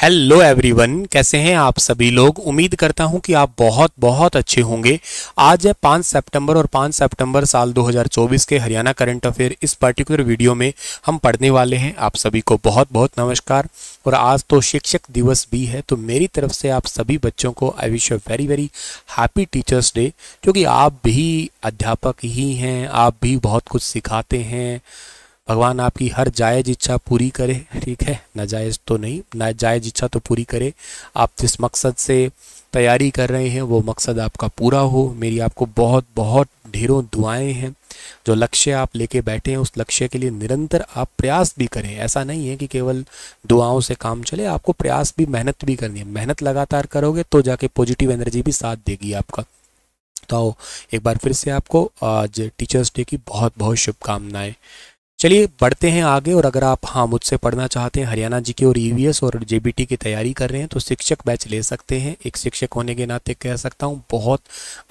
hello everyone कैसे हैं आप सभी लोग उम्मीद करता हूं कि आप बहुत बहुत अच्छे होंगे आज है 5 सितंबर और 5 सितंबर साल 2024 के हरियाणा करंट अफेयर इस पर्टिकुलर वीडियो में हम पढ़ने वाले हैं आप सभी को बहुत बहुत नमस्कार और आज तो शिक्षक दिवस भी है तो मेरी तरफ से आप सभी बच्चों को I wish you very very happy teachers day क्योंकि आप भी अध्यापक ही हैं आप भी बहुत कुछ सिखाते हैं भगवान आपकी हर जायज़ इच्छा पूरी करे ठीक है नाजायज़ तो नहीं नाजायज़ इच्छा तो पूरी करे आप जिस मकसद से तैयारी कर रहे हैं वो मकसद आपका पूरा हो मेरी आपको बहुत बहुत ढेरों दुआएं हैं जो लक्ष्य आप लेके बैठे हैं उस लक्ष्य के लिए निरंतर आप प्रयास भी करें ऐसा नहीं है कि केवल दुआओं से काम चले आपको प्रयास भी मेहनत भी करनी है मेहनत लगातार करोगे तो जाके पॉजिटिव एनर्जी भी साथ देगी आपका तो एक बार फिर से आपको आज टीचर्स डे की बहुत बहुत शुभकामनाएं चलिए बढ़ते हैं आगे और अगर आप हाँ मुझसे पढ़ना चाहते हैं हरियाणा जी के e और ई और जे की तैयारी कर रहे हैं तो शिक्षक बैच ले सकते हैं एक शिक्षक होने के नाते कह सकता हूँ बहुत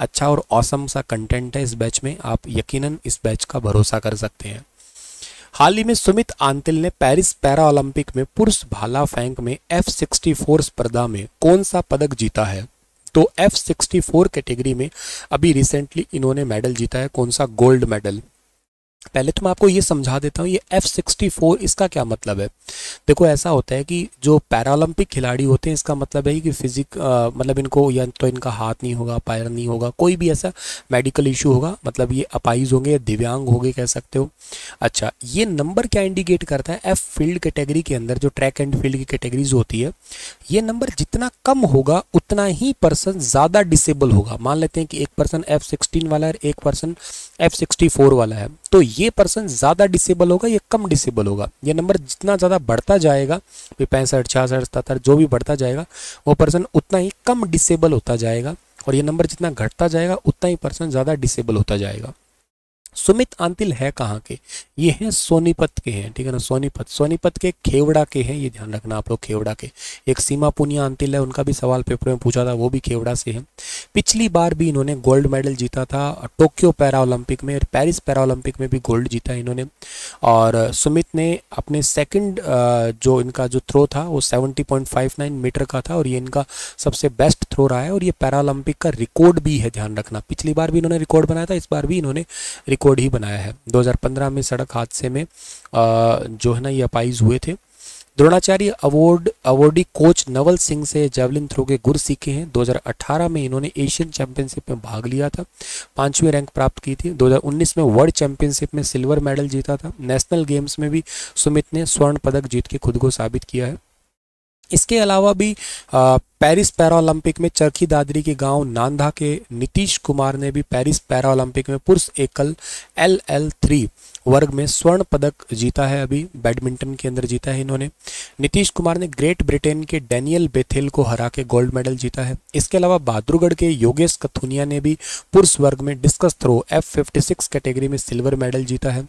अच्छा और औसम सा कंटेंट है इस बैच में आप यकीनन इस बैच का भरोसा कर सकते हैं हाल ही में सुमित आंतिल ने पेरिस पैरा ओलंपिक में पुरुष भाला फेंक में एफ सिक्सटी फोर स्पर्धा में कौन सा पदक जीता है तो एफ सिक्सटी फोर कैटेगरी में अभी रिसेंटली इन्होंने मेडल जीता है कौन सा गोल्ड मेडल पहले तो मैं आपको ये समझा देता हूँ ये एफ सिक्सटी फोर इसका क्या मतलब है देखो ऐसा होता है कि जो पैरालंपिक खिलाड़ी होते हैं इसका मतलब है कि फिजिक आ, मतलब इनको या तो इनका हाथ नहीं होगा पैर नहीं होगा कोई भी ऐसा मेडिकल इशू होगा मतलब ये अपाइज होंगे या दिव्यांग होंगे कह सकते हो अच्छा ये नंबर क्या इंडिकेट करता है एफ फील्ड कैटेगरी के अंदर जो ट्रैक एंड फील्ड की कैटेगरीज होती है ये नंबर जितना कम होगा उतना ही पर्सन ज़्यादा डिसेबल होगा मान लेते हैं कि एक पर्सन एफ सिक्सटीन वाला है एक पर्सन एफ सिक्सटी फोर वाला है तो ये पर्सन ज़्यादा डिसेबल होगा या कम डिसेबल होगा ये नंबर जितना ज़्यादा बढ़ता जाएगा पैंसठ छियासठ सतहत्तर जो भी बढ़ता जाएगा वो पर्सन उतना ही कम डिसेबल होता जाएगा और ये नंबर जितना घटता जाएगा उतना ही पर्सन ज़्यादा डिसेबल होता जाएगा सुमित आंतिल है कहाँ के ये हैं सोनीपत के हैं ठीक है ना सोनीपत सोनीपत के खेवड़ा के हैं ये ध्यान रखना आप लोग खेवड़ा के एक सीमा पुनिया आंतिल है उनका भी सवाल पेपर में पूछा था वो भी खेवड़ा से हैं पिछली बार भी इन्होंने गोल्ड मेडल जीता था टोक्यो पैरा ओलंपिक में और पेरिस पैरा ओलंपिक में भी गोल्ड जीता इन्होंने और सुमित ने अपने सेकेंड जो इनका जो थ्रो था वो सेवेंटी मीटर का था और ये इनका सबसे बेस्ट थ्रो रहा है और ये पैरा ओलंपिक का रिकॉर्ड भी है ध्यान रखना पिछली बार भी इन्होंने रिकॉर्ड बनाया था इस बार भी इन्होंने रिकॉर्ड ही बनाया है 2015 में सड़क हादसे में जो है ना ये अपाइज हुए थे Dronacharya award awardee coach Naval Singh से जेवलिन थ्रो के गुर सीखे हैं 2018 में इन्होंने एशियन चैंपियनशिप में भाग लिया था पांचवी रैंक प्राप्त की थी 2019 में वर्ल्ड चैंपियनशिप में सिल्वर मेडल जीता था नेशनल गेम्स में भी सुमित ने स्वर्ण पदक जीत के खुद को साबित किया है इसके अलावा भी पेरिस पैरालंपिक में चरखी दादरी के गांव नांदा के नीतीश कुमार ने भी पेरिस पैरालंपिक में पुरुष एकल एल एल थ्री वर्ग में स्वर्ण पदक जीता है अभी बैडमिंटन के अंदर जीता है इन्होंने नीतीश कुमार ने ग्रेट ब्रिटेन के डैनियल बेथेल को हरा के गोल्ड मेडल जीता है इसके अलावा बहादुरगढ़ के योगेश कथुनिया ने भी पुरुष वर्ग में discus throw F fifty six category में सिल्वर मेडल जीता है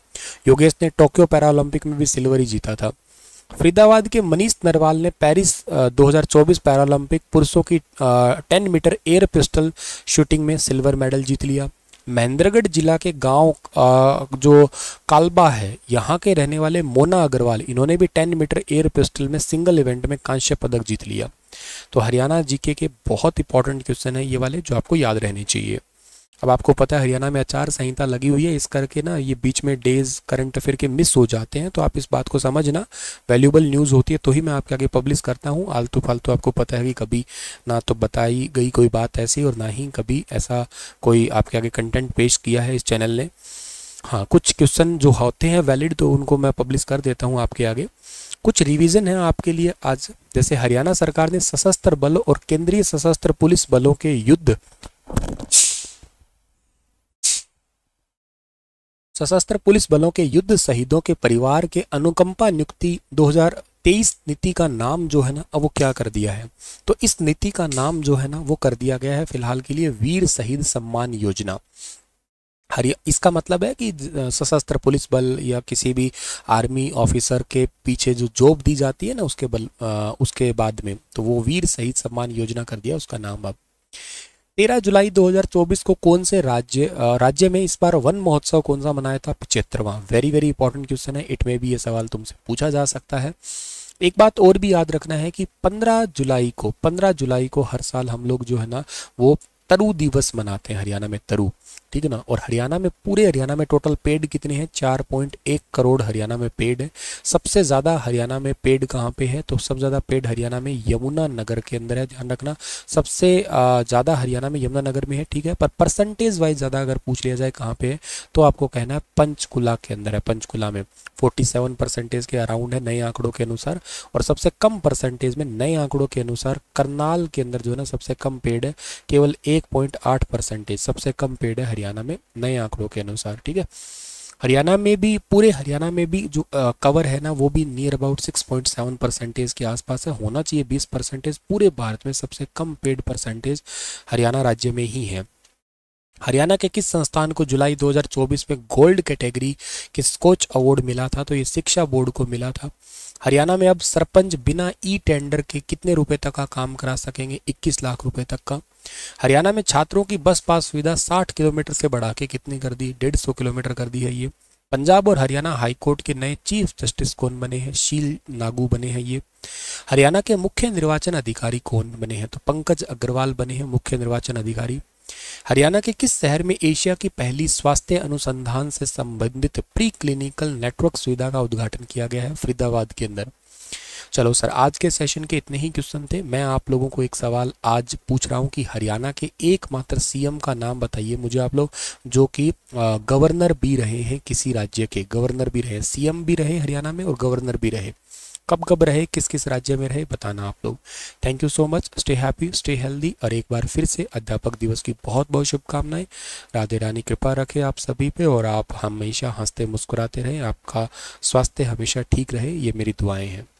योगेश ने टोक्यो पैरालंपिक में भी सिल्वर ही जीता था फरीदाबाद के मनीष नरवाल ने पेरिस 2024 पैरालंपिक पुरुषों की 10 मीटर एयर पिस्टल शूटिंग में सिल्वर मेडल जीत लिया महेंद्रगढ़ जिला के गांव जो कालबा है यहाँ के रहने वाले मोना अग्रवाल इन्होंने भी 10 मीटर एयर पिस्टल में सिंगल इवेंट में कांस्य पदक जीत लिया तो हरियाणा जीके के बहुत इंपॉर्टेंट क्वेश्चन है ये वाले जो आपको याद रहने चाहिए अब आपको पता है हरियाणा में आचार संहिता लगी हुई है इस करके ना ये बीच में डेज करंट अफेयर के मिस हो जाते हैं तो आप इस बात को समझना वैल्यूबल न्यूज़ होती है तो ही मैं आपके आगे पब्लिश करता हूँ आलतू फालतू आपको पता है कि कभी ना तो बताई गई कोई बात ऐसी और ना ही कभी ऐसा कोई आपके आगे कंटेंट पेश किया है इस चैनल ने हाँ कुछ क्वेश्चन जो होते हैं वैलिड तो उनको मैं पब्लिश कर देता हूँ आपके आगे कुछ रिवीजन है आपके लिए आज जैसे हरियाणा सरकार ने सशस्त्र बल और केंद्रीय सशस्त्र पुलिस बलों के युद्ध सशस्त्र पुलिस बलों के युद्ध शहीदों के परिवार के अनुकंपा नियुक्ति 2023 नीति का नाम जो है ना अब वो क्या कर दिया है तो इस नीति का नाम जो है ना वो कर दिया गया है फिलहाल के लिए वीर शहीद सम्मान योजना हरिया इसका मतलब है कि सशस्त्र पुलिस बल या किसी भी आर्मी ऑफिसर के पीछे जो जॉब दी जाती है ना उसके बल आ, उसके बाद में तो वो वीर शहीद सम्मान योजना कर दिया उसका नाम अब तेरह जुलाई 2024 को कौन से राज्य राज्य में इस बार वन महोत्सव कौन सा मनाया था पिछहत्तरवा वेरी वेरी इंपॉर्टेंट क्वेश्चन है इट में भी ये सवाल तुमसे पूछा जा सकता है एक बात और भी याद रखना है कि 15 जुलाई को 15 जुलाई को हर साल हम लोग जो है ना वो तरु दिवस मनाते हैं हरियाणा में तरु ठीक है ना और हरियाणा में पूरे हरियाणा में टोटल पेड कितने हैं चार पॉइंट एक करोड़ हरियाणा में पेड है सबसे ज़्यादा हरियाणा में पेड कहाँ पे है तो सबसे ज़्यादा पेड हरियाणा में यमुना नगर के अंदर है ध्यान रखना सबसे ज़्यादा हरियाणा में यमुना नगर में है ठीक है पर परसेंटेज वाइज ज़्यादा अगर पूछ लिया जाए कहाँ पे है तो आपको कहना है पंचकुला के अंदर है पंचकुला में फोर्टी सेवन परसेंटेज के अराउंड है नए आंकड़ों के अनुसार और सबसे कम परसेंटेज में नए आंकड़ों के अनुसार करनाल के अंदर जो है ना सबसे कम पेड है केवल एक एक पॉइंट आठ परसेंटेज सबसे कम पेड़ है हरियाणा में नए आंकड़ों के अनुसार ठीक है हरियाणा में भी पूरे हरियाणा में भी जो आ, कवर है ना वो भी near about six point seven percentage के आसपास है होना चाहिए बीस परसेंटेज पूरे भारत में सबसे कम पेड परसेंटेज हरियाणा राज्य में ही है हरियाणा के किस संस्थान को जुलाई 2024 में गोल्ड कैटेगरी के स्कोच अवार्ड मिला था तो ये शिक्षा बोर्ड को मिला था हरियाणा में अब सरपंच बिना ई टेंडर के कितने रुपए तक का काम करा सकेंगे 21 लाख रुपए तक का हरियाणा में छात्रों की बस पास सुविधा 60 किलोमीटर से बढ़ा के कितनी कर दी डेढ़ किलोमीटर कर दी है ये पंजाब और हरियाणा हाईकोर्ट के नए चीफ जस्टिस कौन बने हैं शील नागू बने हैं ये हरियाणा के मुख्य निर्वाचन अधिकारी कौन बने हैं तो पंकज अग्रवाल बने हैं मुख्य निर्वाचन अधिकारी हरियाणा के किस शहर में एशिया की पहली स्वास्थ्य अनुसंधान से संबंधित प्री क्लिनिकल नेटवर्क सुविधा का उद्घाटन किया गया है फरीदाबाद के अंदर चलो सर आज के सेशन के इतने ही क्वेश्चन थे मैं आप लोगों को एक सवाल आज पूछ रहा हूं कि हरियाणा के एकमात्र सीएम का नाम बताइए मुझे आप लोग जो कि गवर्नर भी रहे हैं किसी राज्य के गवर्नर भी रहे सीएम भी रहे हरियाणा में और गवर्नर भी रहे कब कब रहे किस किस राज्य में रहे बताना आप लोग thank you so much stay happy stay healthy और एक बार फिर से अध्यापक दिवस की बहुत बहुत शुभकामनाएं राधे रानी कृपा रखें आप सभी पे और आप हमेशा हंसते मुस्कुराते रहें आपका स्वास्थ्य हमेशा ठीक रहे ये मेरी दुआएं हैं